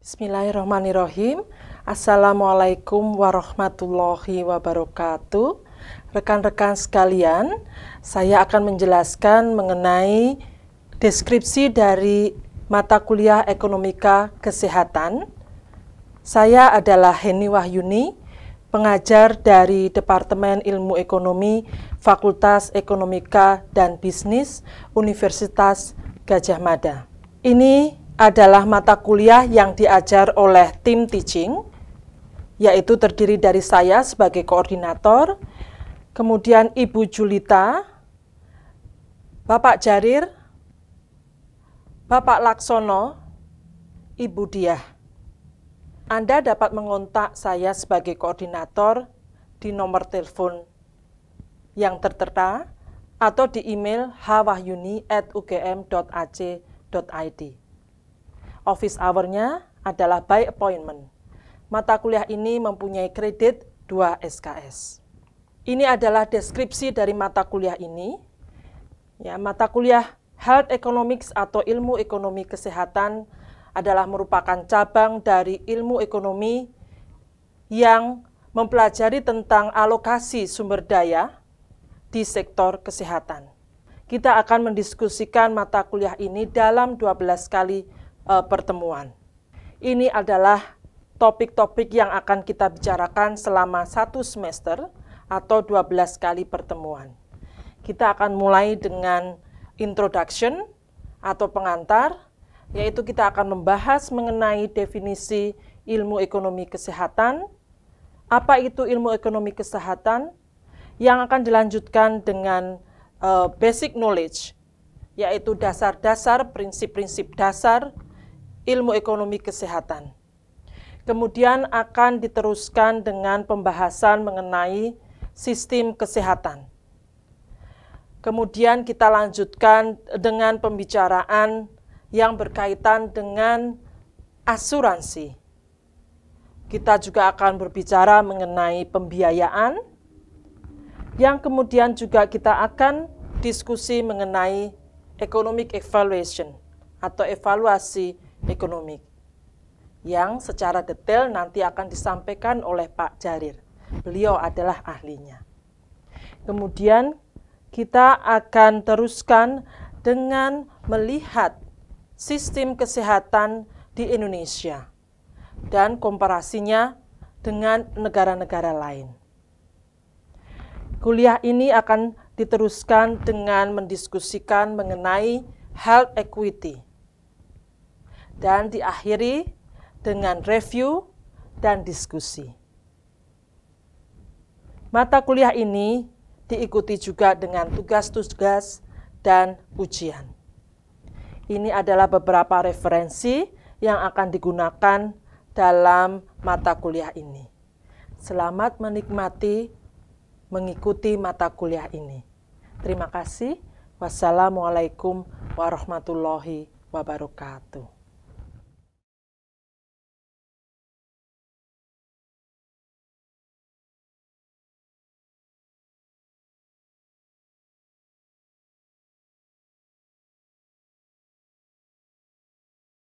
Bismillahirrahmanirrahim. Assalamualaikum warahmatullahi wabarakatuh. Rekan-rekan sekalian, saya akan menjelaskan mengenai deskripsi dari mata kuliah Ekonomika Kesehatan. Saya adalah Heni Wahyuni, pengajar dari Departemen Ilmu Ekonomi Fakultas Ekonomika dan Bisnis Universitas Gajah Mada. Ini adalah mata kuliah yang diajar oleh tim teaching, yaitu terdiri dari saya sebagai koordinator, kemudian Ibu Julita, Bapak Jarir, Bapak Laksono, Ibu Diah. Anda dapat mengontak saya sebagai koordinator di nomor telepon yang tertera atau di email hawahyuni@ugm.ac.id. Office hour-nya adalah by appointment. Mata kuliah ini mempunyai kredit 2 SKS. Ini adalah deskripsi dari mata kuliah ini. Ya, mata kuliah Health Economics atau Ilmu Ekonomi Kesehatan adalah merupakan cabang dari ilmu ekonomi yang mempelajari tentang alokasi sumber daya di sektor kesehatan. Kita akan mendiskusikan mata kuliah ini dalam 12 kali uh, pertemuan. Ini adalah topik-topik yang akan kita bicarakan selama satu semester atau 12 kali pertemuan. Kita akan mulai dengan introduction atau pengantar, yaitu kita akan membahas mengenai definisi ilmu ekonomi kesehatan, apa itu ilmu ekonomi kesehatan, yang akan dilanjutkan dengan uh, basic knowledge, yaitu dasar-dasar, prinsip-prinsip dasar, -dasar prinsip -prinsip dasar ilmu ekonomi kesehatan. Kemudian akan diteruskan dengan pembahasan mengenai sistem kesehatan. Kemudian kita lanjutkan dengan pembicaraan yang berkaitan dengan asuransi. Kita juga akan berbicara mengenai pembiayaan, yang kemudian juga kita akan diskusi mengenai economic evaluation atau evaluasi ekonomi yang secara detail nanti akan disampaikan oleh Pak Jarir. Beliau adalah ahlinya. Kemudian kita akan teruskan dengan melihat sistem kesehatan di Indonesia dan komparasinya dengan negara-negara lain. Kuliah ini akan diteruskan dengan mendiskusikan mengenai health equity dan diakhiri dengan review dan diskusi. Mata kuliah ini diikuti juga dengan tugas-tugas dan ujian. Ini adalah beberapa referensi yang akan digunakan dalam mata kuliah ini. Selamat menikmati mengikuti mata kuliah ini. Terima kasih. Wassalamualaikum warahmatullahi wabarakatuh.